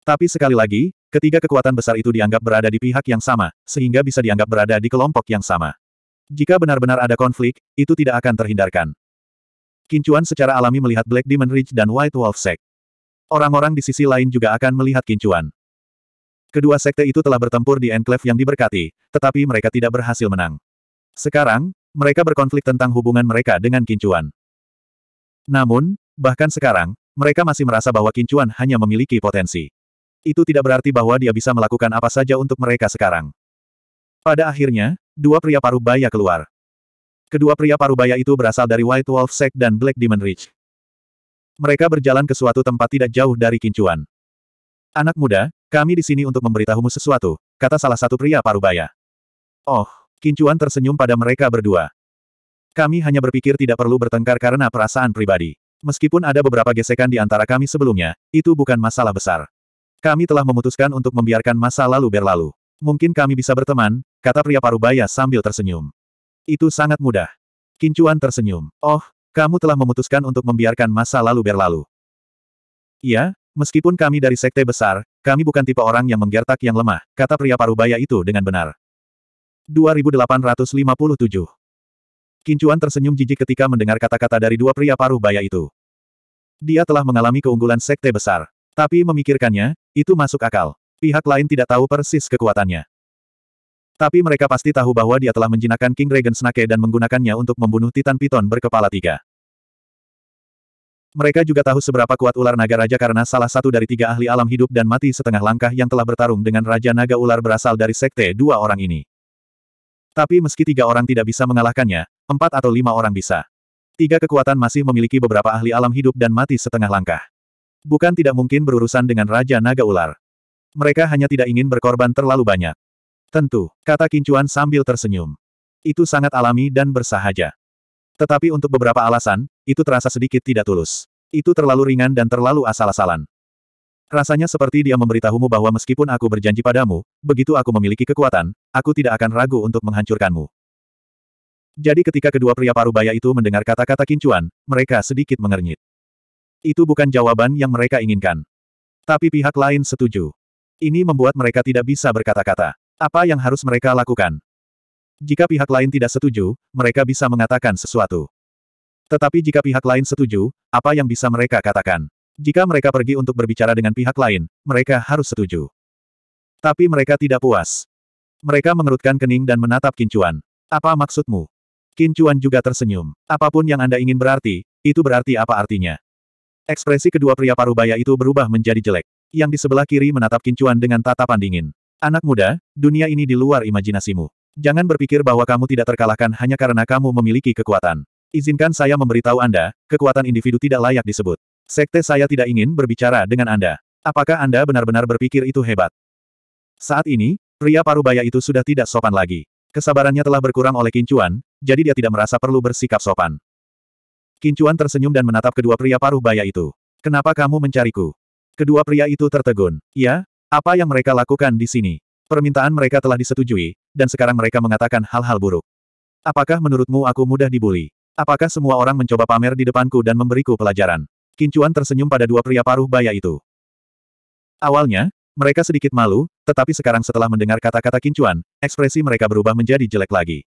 Tapi sekali lagi, Ketiga kekuatan besar itu dianggap berada di pihak yang sama, sehingga bisa dianggap berada di kelompok yang sama. Jika benar-benar ada konflik, itu tidak akan terhindarkan. Kincuan secara alami melihat Black Demon Ridge dan White Wolf Sect. Orang-orang di sisi lain juga akan melihat kincuan. Kedua sekte itu telah bertempur di Enclave yang diberkati, tetapi mereka tidak berhasil menang. Sekarang, mereka berkonflik tentang hubungan mereka dengan kincuan. Namun, bahkan sekarang, mereka masih merasa bahwa kincuan hanya memiliki potensi. Itu tidak berarti bahwa dia bisa melakukan apa saja untuk mereka sekarang. Pada akhirnya, dua pria paruh baya keluar. Kedua pria parubaya itu berasal dari White Wolf Sect dan Black Demon Ridge. Mereka berjalan ke suatu tempat tidak jauh dari kincuan. Anak muda, kami di sini untuk memberitahumu sesuatu, kata salah satu pria parubaya. Oh, kincuan tersenyum pada mereka berdua. Kami hanya berpikir tidak perlu bertengkar karena perasaan pribadi. Meskipun ada beberapa gesekan di antara kami sebelumnya, itu bukan masalah besar. Kami telah memutuskan untuk membiarkan masa lalu berlalu. Mungkin kami bisa berteman, kata pria parubaya sambil tersenyum. Itu sangat mudah. Kincuan tersenyum. Oh, kamu telah memutuskan untuk membiarkan masa lalu berlalu. Iya, meskipun kami dari sekte besar, kami bukan tipe orang yang menggertak yang lemah, kata pria parubaya itu dengan benar. 2857 Kincuan tersenyum jijik ketika mendengar kata-kata dari dua pria parubaya itu. Dia telah mengalami keunggulan sekte besar. Tapi memikirkannya, itu masuk akal. Pihak lain tidak tahu persis kekuatannya. Tapi mereka pasti tahu bahwa dia telah menjinakkan King Dragon Snake dan menggunakannya untuk membunuh Titan Piton berkepala tiga. Mereka juga tahu seberapa kuat ular naga raja karena salah satu dari tiga ahli alam hidup dan mati setengah langkah yang telah bertarung dengan Raja Naga Ular berasal dari sekte dua orang ini. Tapi meski tiga orang tidak bisa mengalahkannya, empat atau lima orang bisa. Tiga kekuatan masih memiliki beberapa ahli alam hidup dan mati setengah langkah. Bukan tidak mungkin berurusan dengan Raja Naga Ular. Mereka hanya tidak ingin berkorban terlalu banyak. Tentu, kata Kincuan sambil tersenyum. Itu sangat alami dan bersahaja. Tetapi untuk beberapa alasan, itu terasa sedikit tidak tulus. Itu terlalu ringan dan terlalu asal-asalan. Rasanya seperti dia memberitahumu bahwa meskipun aku berjanji padamu, begitu aku memiliki kekuatan, aku tidak akan ragu untuk menghancurkanmu. Jadi ketika kedua pria parubaya itu mendengar kata-kata kincuan, mereka sedikit mengernyit. Itu bukan jawaban yang mereka inginkan. Tapi pihak lain setuju. Ini membuat mereka tidak bisa berkata-kata. Apa yang harus mereka lakukan? Jika pihak lain tidak setuju, mereka bisa mengatakan sesuatu. Tetapi jika pihak lain setuju, apa yang bisa mereka katakan? Jika mereka pergi untuk berbicara dengan pihak lain, mereka harus setuju. Tapi mereka tidak puas. Mereka mengerutkan kening dan menatap Kincuan. Apa maksudmu? Kincuan juga tersenyum. Apapun yang Anda ingin berarti, itu berarti apa artinya. Ekspresi kedua pria parubaya itu berubah menjadi jelek. Yang di sebelah kiri menatap Kincuan dengan tatapan dingin. Anak muda, dunia ini di luar imajinasimu. Jangan berpikir bahwa kamu tidak terkalahkan hanya karena kamu memiliki kekuatan. Izinkan saya memberitahu Anda, kekuatan individu tidak layak disebut. Sekte saya tidak ingin berbicara dengan Anda. Apakah Anda benar-benar berpikir itu hebat? Saat ini, pria parubaya itu sudah tidak sopan lagi. Kesabarannya telah berkurang oleh kincuan, jadi dia tidak merasa perlu bersikap sopan. Kincuan tersenyum dan menatap kedua pria paruh baya itu. Kenapa kamu mencariku? Kedua pria itu tertegun. Ya, apa yang mereka lakukan di sini? Permintaan mereka telah disetujui, dan sekarang mereka mengatakan hal-hal buruk. Apakah menurutmu aku mudah dibully? Apakah semua orang mencoba pamer di depanku dan memberiku pelajaran? Kincuan tersenyum pada dua pria paruh baya itu. Awalnya, mereka sedikit malu, tetapi sekarang setelah mendengar kata-kata Kincuan, ekspresi mereka berubah menjadi jelek lagi.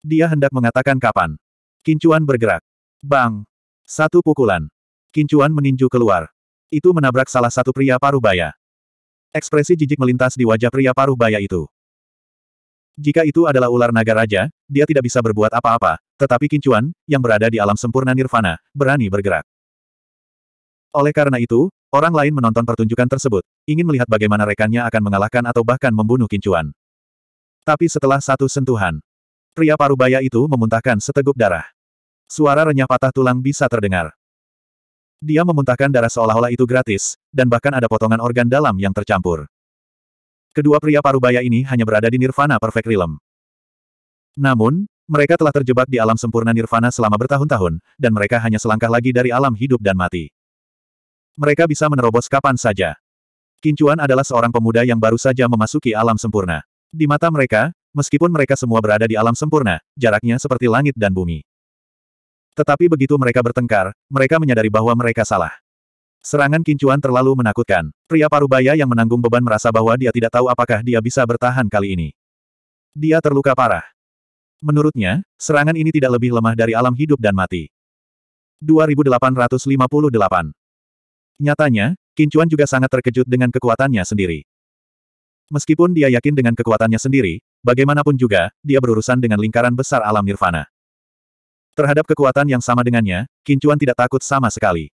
Dia hendak mengatakan kapan. Kincuan bergerak. Bang! Satu pukulan. Kincuan meninju keluar. Itu menabrak salah satu pria paruh baya. Ekspresi jijik melintas di wajah pria paruh baya itu. Jika itu adalah ular naga raja, dia tidak bisa berbuat apa-apa, tetapi Kincuan, yang berada di alam sempurna nirvana, berani bergerak. Oleh karena itu, orang lain menonton pertunjukan tersebut, ingin melihat bagaimana rekannya akan mengalahkan atau bahkan membunuh Kincuan. Tapi setelah satu sentuhan, pria paruh baya itu memuntahkan seteguk darah. Suara renyah patah tulang bisa terdengar. Dia memuntahkan darah seolah-olah itu gratis, dan bahkan ada potongan organ dalam yang tercampur. Kedua pria parubaya ini hanya berada di Nirvana Perfect Realm. Namun, mereka telah terjebak di alam sempurna Nirvana selama bertahun-tahun, dan mereka hanya selangkah lagi dari alam hidup dan mati. Mereka bisa menerobos kapan saja. Kincuan adalah seorang pemuda yang baru saja memasuki alam sempurna. Di mata mereka, meskipun mereka semua berada di alam sempurna, jaraknya seperti langit dan bumi. Tetapi begitu mereka bertengkar, mereka menyadari bahwa mereka salah. Serangan kincuan terlalu menakutkan. Pria parubaya yang menanggung beban merasa bahwa dia tidak tahu apakah dia bisa bertahan kali ini. Dia terluka parah. Menurutnya, serangan ini tidak lebih lemah dari alam hidup dan mati. 2858 Nyatanya, Kincuan juga sangat terkejut dengan kekuatannya sendiri. Meskipun dia yakin dengan kekuatannya sendiri, bagaimanapun juga, dia berurusan dengan lingkaran besar alam nirvana. Terhadap kekuatan yang sama dengannya, Kincuan tidak takut sama sekali.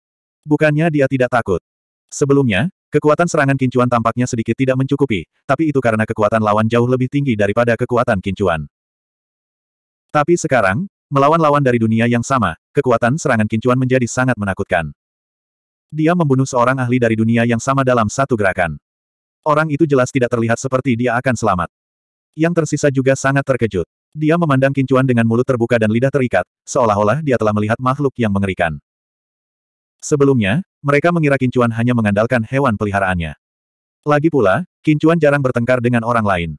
Bukannya dia tidak takut. Sebelumnya, kekuatan serangan Kincuan tampaknya sedikit tidak mencukupi, tapi itu karena kekuatan lawan jauh lebih tinggi daripada kekuatan Kincuan. Tapi sekarang, melawan lawan dari dunia yang sama, kekuatan serangan Kincuan menjadi sangat menakutkan. Dia membunuh seorang ahli dari dunia yang sama dalam satu gerakan. Orang itu jelas tidak terlihat seperti dia akan selamat. Yang tersisa juga sangat terkejut. Dia memandang kincuan dengan mulut terbuka dan lidah terikat, seolah-olah dia telah melihat makhluk yang mengerikan. Sebelumnya, mereka mengira kincuan hanya mengandalkan hewan peliharaannya. Lagi pula, kincuan jarang bertengkar dengan orang lain.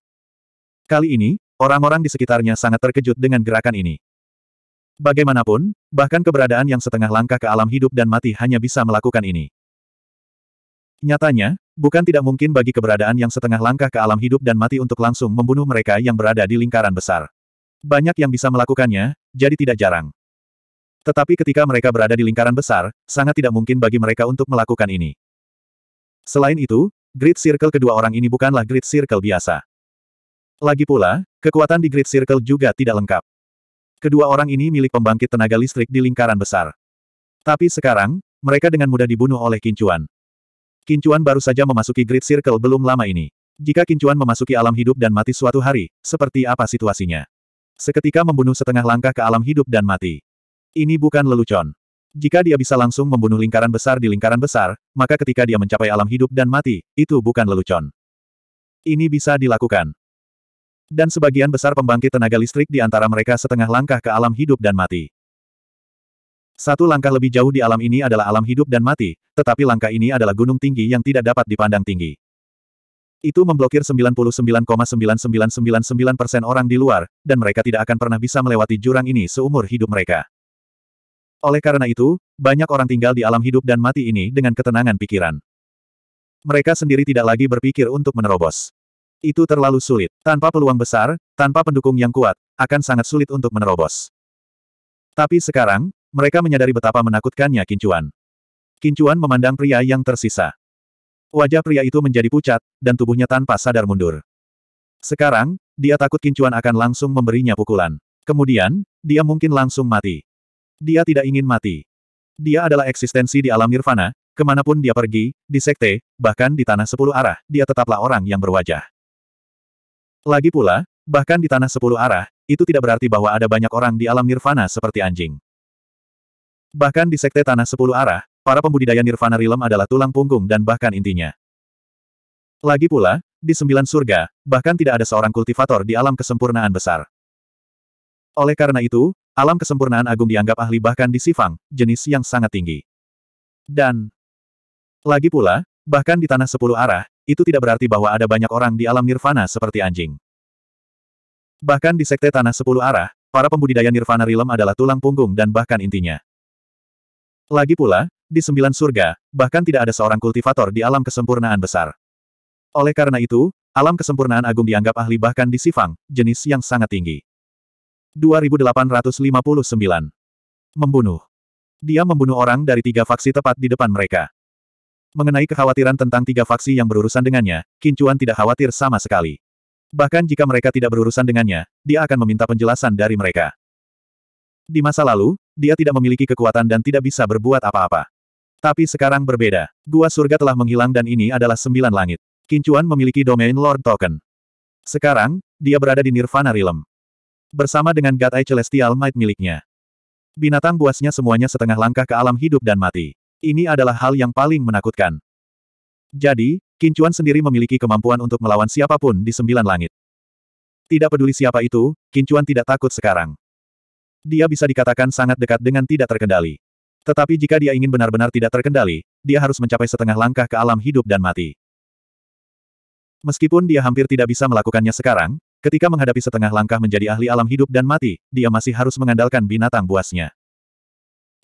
Kali ini, orang-orang di sekitarnya sangat terkejut dengan gerakan ini. Bagaimanapun, bahkan keberadaan yang setengah langkah ke alam hidup dan mati hanya bisa melakukan ini. Nyatanya, bukan tidak mungkin bagi keberadaan yang setengah langkah ke alam hidup dan mati untuk langsung membunuh mereka yang berada di lingkaran besar. Banyak yang bisa melakukannya, jadi tidak jarang. Tetapi ketika mereka berada di lingkaran besar, sangat tidak mungkin bagi mereka untuk melakukan ini. Selain itu, grid circle kedua orang ini bukanlah grid circle biasa. Lagi pula, kekuatan di grid circle juga tidak lengkap. Kedua orang ini milik pembangkit tenaga listrik di lingkaran besar. Tapi sekarang, mereka dengan mudah dibunuh oleh kincuan. Kincuan baru saja memasuki grid circle belum lama ini. Jika kincuan memasuki alam hidup dan mati suatu hari, seperti apa situasinya? Seketika membunuh setengah langkah ke alam hidup dan mati. Ini bukan lelucon. Jika dia bisa langsung membunuh lingkaran besar di lingkaran besar, maka ketika dia mencapai alam hidup dan mati, itu bukan lelucon. Ini bisa dilakukan. Dan sebagian besar pembangkit tenaga listrik di antara mereka setengah langkah ke alam hidup dan mati. Satu langkah lebih jauh di alam ini adalah alam hidup dan mati, tetapi langkah ini adalah gunung tinggi yang tidak dapat dipandang tinggi. Itu memblokir 99,9999% orang di luar, dan mereka tidak akan pernah bisa melewati jurang ini seumur hidup mereka. Oleh karena itu, banyak orang tinggal di alam hidup dan mati ini dengan ketenangan pikiran. Mereka sendiri tidak lagi berpikir untuk menerobos. Itu terlalu sulit. Tanpa peluang besar, tanpa pendukung yang kuat, akan sangat sulit untuk menerobos. Tapi sekarang, mereka menyadari betapa menakutkannya Kincuan. Kincuan memandang pria yang tersisa. Wajah pria itu menjadi pucat, dan tubuhnya tanpa sadar mundur. Sekarang, dia takut kincuan akan langsung memberinya pukulan. Kemudian, dia mungkin langsung mati. Dia tidak ingin mati. Dia adalah eksistensi di alam nirvana, kemanapun dia pergi, di sekte, bahkan di tanah sepuluh arah, dia tetaplah orang yang berwajah. Lagi pula, bahkan di tanah sepuluh arah, itu tidak berarti bahwa ada banyak orang di alam nirvana seperti anjing. Bahkan di sekte tanah sepuluh arah, Para pembudidaya Nirvana Realm adalah tulang punggung dan bahkan intinya. Lagi pula, di sembilan surga, bahkan tidak ada seorang kultivator di alam kesempurnaan besar. Oleh karena itu, alam kesempurnaan agung dianggap ahli bahkan di Sifang, jenis yang sangat tinggi. Dan, lagi pula, bahkan di tanah sepuluh arah, itu tidak berarti bahwa ada banyak orang di alam nirvana seperti anjing. Bahkan di sekte tanah sepuluh arah, para pembudidaya nirvana realm adalah tulang punggung dan bahkan intinya. Lagi pula, di sembilan surga, bahkan tidak ada seorang kultivator di alam kesempurnaan besar. Oleh karena itu, alam kesempurnaan agung dianggap ahli bahkan di Sifang, jenis yang sangat tinggi. 2859. Membunuh. Dia membunuh orang dari tiga faksi tepat di depan mereka. Mengenai kekhawatiran tentang tiga faksi yang berurusan dengannya, Kincuan tidak khawatir sama sekali. Bahkan jika mereka tidak berurusan dengannya, dia akan meminta penjelasan dari mereka. Di masa lalu, dia tidak memiliki kekuatan dan tidak bisa berbuat apa-apa. Tapi sekarang berbeda. Gua surga telah menghilang dan ini adalah sembilan langit. Kincuan memiliki domain Lord Token. Sekarang, dia berada di Nirvana Realm. Bersama dengan God Eye Celestial Might miliknya. Binatang buasnya semuanya setengah langkah ke alam hidup dan mati. Ini adalah hal yang paling menakutkan. Jadi, Kincuan sendiri memiliki kemampuan untuk melawan siapapun di sembilan langit. Tidak peduli siapa itu, Kincuan tidak takut sekarang. Dia bisa dikatakan sangat dekat dengan tidak terkendali. Tetapi jika dia ingin benar-benar tidak terkendali, dia harus mencapai setengah langkah ke alam hidup dan mati. Meskipun dia hampir tidak bisa melakukannya sekarang, ketika menghadapi setengah langkah menjadi ahli alam hidup dan mati, dia masih harus mengandalkan binatang buasnya.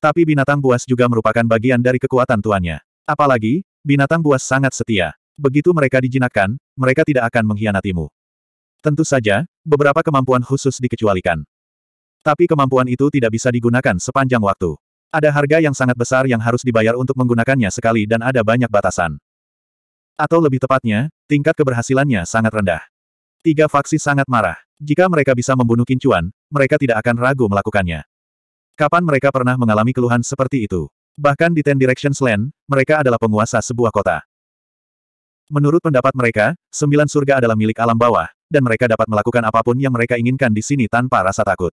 Tapi binatang buas juga merupakan bagian dari kekuatan tuannya. Apalagi, binatang buas sangat setia. Begitu mereka dijinakkan, mereka tidak akan mengkhianatimu. Tentu saja, beberapa kemampuan khusus dikecualikan. Tapi kemampuan itu tidak bisa digunakan sepanjang waktu. Ada harga yang sangat besar yang harus dibayar untuk menggunakannya sekali dan ada banyak batasan. Atau lebih tepatnya, tingkat keberhasilannya sangat rendah. Tiga faksi sangat marah. Jika mereka bisa membunuh Kincuan, mereka tidak akan ragu melakukannya. Kapan mereka pernah mengalami keluhan seperti itu? Bahkan di Ten Directions Land, mereka adalah penguasa sebuah kota. Menurut pendapat mereka, sembilan surga adalah milik alam bawah, dan mereka dapat melakukan apapun yang mereka inginkan di sini tanpa rasa takut.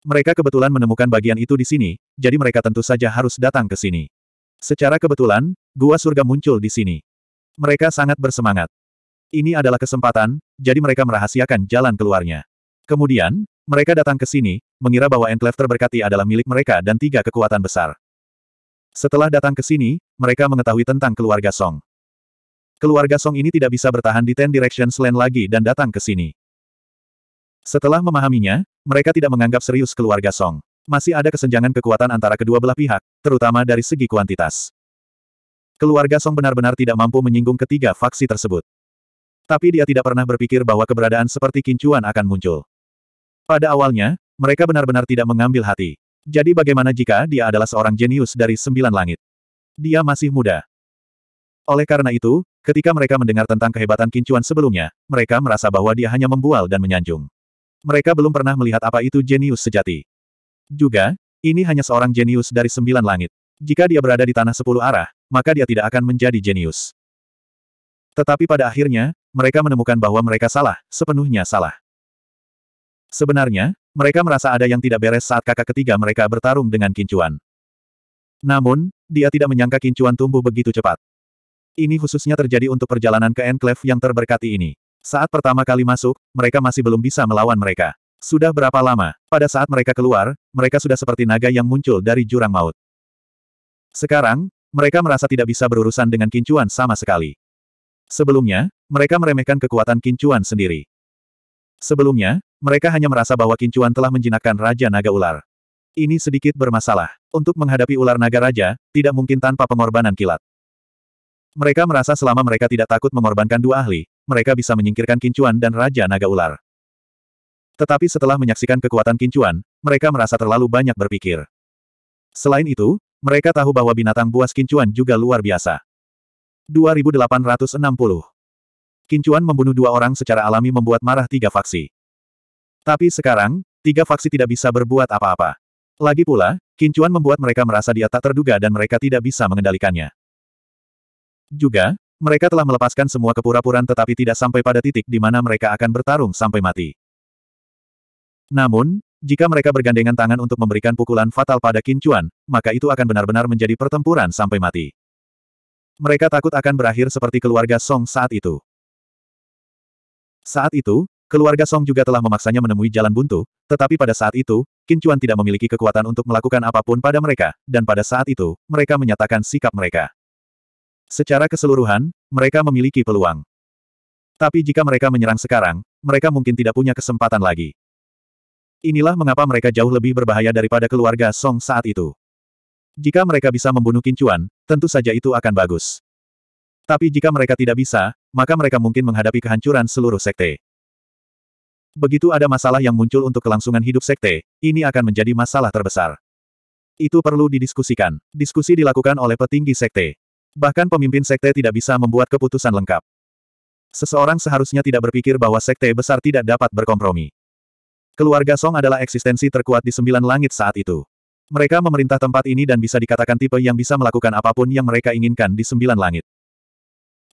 Mereka kebetulan menemukan bagian itu di sini, jadi mereka tentu saja harus datang ke sini. Secara kebetulan, gua surga muncul di sini. Mereka sangat bersemangat. Ini adalah kesempatan, jadi mereka merahasiakan jalan keluarnya. Kemudian, mereka datang ke sini, mengira bahwa enclave terberkati adalah milik mereka dan tiga kekuatan besar. Setelah datang ke sini, mereka mengetahui tentang keluarga Song. Keluarga Song ini tidak bisa bertahan di Ten Directions Land lagi dan datang ke sini. Setelah memahaminya, mereka tidak menganggap serius keluarga Song. Masih ada kesenjangan kekuatan antara kedua belah pihak, terutama dari segi kuantitas. Keluarga Song benar-benar tidak mampu menyinggung ketiga faksi tersebut. Tapi dia tidak pernah berpikir bahwa keberadaan seperti kincuan akan muncul. Pada awalnya, mereka benar-benar tidak mengambil hati. Jadi bagaimana jika dia adalah seorang jenius dari sembilan langit? Dia masih muda. Oleh karena itu, ketika mereka mendengar tentang kehebatan kincuan sebelumnya, mereka merasa bahwa dia hanya membual dan menyanjung. Mereka belum pernah melihat apa itu jenius sejati. Juga, ini hanya seorang jenius dari sembilan langit. Jika dia berada di tanah sepuluh arah, maka dia tidak akan menjadi jenius. Tetapi pada akhirnya, mereka menemukan bahwa mereka salah, sepenuhnya salah. Sebenarnya, mereka merasa ada yang tidak beres saat kakak ketiga mereka bertarung dengan kincuan. Namun, dia tidak menyangka kincuan tumbuh begitu cepat. Ini khususnya terjadi untuk perjalanan ke enclave yang terberkati ini. Saat pertama kali masuk, mereka masih belum bisa melawan mereka. Sudah berapa lama? Pada saat mereka keluar, mereka sudah seperti naga yang muncul dari jurang maut. Sekarang, mereka merasa tidak bisa berurusan dengan kincuan sama sekali. Sebelumnya, mereka meremehkan kekuatan kincuan sendiri. Sebelumnya, mereka hanya merasa bahwa kincuan telah menjinakkan Raja Naga Ular. Ini sedikit bermasalah. Untuk menghadapi ular naga raja, tidak mungkin tanpa pengorbanan kilat. Mereka merasa selama mereka tidak takut mengorbankan dua ahli, mereka bisa menyingkirkan Kincuan dan Raja Naga Ular. Tetapi setelah menyaksikan kekuatan Kincuan, mereka merasa terlalu banyak berpikir. Selain itu, mereka tahu bahwa binatang buas Kincuan juga luar biasa. 2860 Kincuan membunuh dua orang secara alami membuat marah tiga faksi. Tapi sekarang, tiga faksi tidak bisa berbuat apa-apa. Lagi pula, Kincuan membuat mereka merasa dia tak terduga dan mereka tidak bisa mengendalikannya. Juga, mereka telah melepaskan semua kepura puraan tetapi tidak sampai pada titik di mana mereka akan bertarung sampai mati. Namun, jika mereka bergandengan tangan untuk memberikan pukulan fatal pada Qin Chuan, maka itu akan benar-benar menjadi pertempuran sampai mati. Mereka takut akan berakhir seperti keluarga Song saat itu. Saat itu, keluarga Song juga telah memaksanya menemui jalan buntu, tetapi pada saat itu, Qin Chuan tidak memiliki kekuatan untuk melakukan apapun pada mereka, dan pada saat itu, mereka menyatakan sikap mereka. Secara keseluruhan, mereka memiliki peluang. Tapi jika mereka menyerang sekarang, mereka mungkin tidak punya kesempatan lagi. Inilah mengapa mereka jauh lebih berbahaya daripada keluarga Song saat itu. Jika mereka bisa membunuh Kincuan, tentu saja itu akan bagus. Tapi jika mereka tidak bisa, maka mereka mungkin menghadapi kehancuran seluruh sekte. Begitu ada masalah yang muncul untuk kelangsungan hidup sekte, ini akan menjadi masalah terbesar. Itu perlu didiskusikan. Diskusi dilakukan oleh petinggi sekte. Bahkan pemimpin sekte tidak bisa membuat keputusan lengkap. Seseorang seharusnya tidak berpikir bahwa sekte besar tidak dapat berkompromi. Keluarga Song adalah eksistensi terkuat di sembilan langit saat itu. Mereka memerintah tempat ini dan bisa dikatakan tipe yang bisa melakukan apapun yang mereka inginkan di sembilan langit.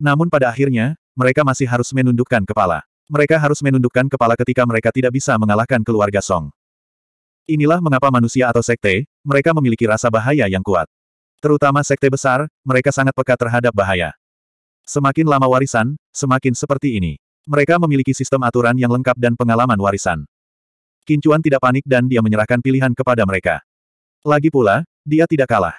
Namun pada akhirnya, mereka masih harus menundukkan kepala. Mereka harus menundukkan kepala ketika mereka tidak bisa mengalahkan keluarga Song. Inilah mengapa manusia atau sekte, mereka memiliki rasa bahaya yang kuat. Terutama sekte besar, mereka sangat peka terhadap bahaya. Semakin lama warisan, semakin seperti ini. Mereka memiliki sistem aturan yang lengkap dan pengalaman warisan. Kincuan tidak panik dan dia menyerahkan pilihan kepada mereka. Lagi pula, dia tidak kalah.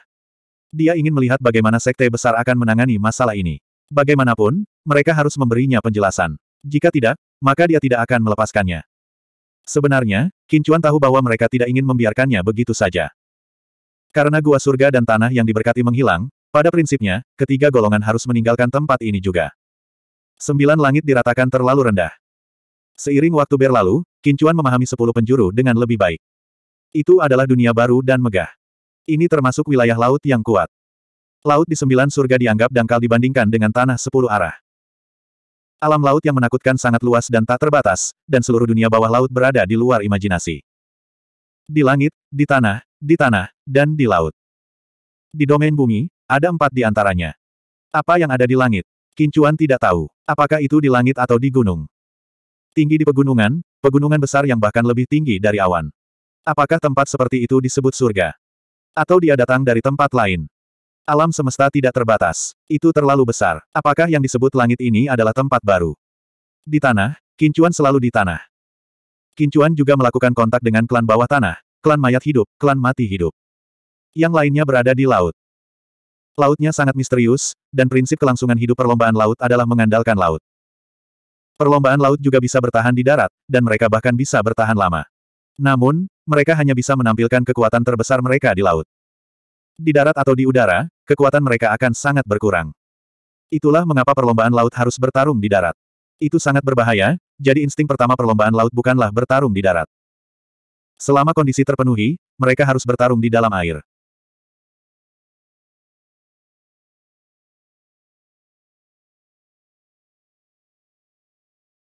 Dia ingin melihat bagaimana sekte besar akan menangani masalah ini. Bagaimanapun, mereka harus memberinya penjelasan. Jika tidak, maka dia tidak akan melepaskannya. Sebenarnya, Kincuan tahu bahwa mereka tidak ingin membiarkannya begitu saja. Karena gua surga dan tanah yang diberkati menghilang, pada prinsipnya, ketiga golongan harus meninggalkan tempat ini juga. Sembilan langit diratakan terlalu rendah. Seiring waktu berlalu, Kincuan memahami sepuluh penjuru dengan lebih baik. Itu adalah dunia baru dan megah. Ini termasuk wilayah laut yang kuat. Laut di sembilan surga dianggap dangkal dibandingkan dengan tanah sepuluh arah. Alam laut yang menakutkan sangat luas dan tak terbatas, dan seluruh dunia bawah laut berada di luar imajinasi di langit, di tanah, di tanah, dan di laut. Di domain bumi, ada empat di antaranya. Apa yang ada di langit? Kincuan tidak tahu. Apakah itu di langit atau di gunung? Tinggi di pegunungan, pegunungan besar yang bahkan lebih tinggi dari awan. Apakah tempat seperti itu disebut surga? Atau dia datang dari tempat lain? Alam semesta tidak terbatas. Itu terlalu besar. Apakah yang disebut langit ini adalah tempat baru? Di tanah, kincuan selalu di tanah. Kincuan juga melakukan kontak dengan klan bawah tanah, klan mayat hidup, klan mati hidup. Yang lainnya berada di laut. Lautnya sangat misterius, dan prinsip kelangsungan hidup perlombaan laut adalah mengandalkan laut. Perlombaan laut juga bisa bertahan di darat, dan mereka bahkan bisa bertahan lama. Namun, mereka hanya bisa menampilkan kekuatan terbesar mereka di laut. Di darat atau di udara, kekuatan mereka akan sangat berkurang. Itulah mengapa perlombaan laut harus bertarung di darat. Itu sangat berbahaya, jadi insting pertama perlombaan laut bukanlah bertarung di darat. Selama kondisi terpenuhi, mereka harus bertarung di dalam air.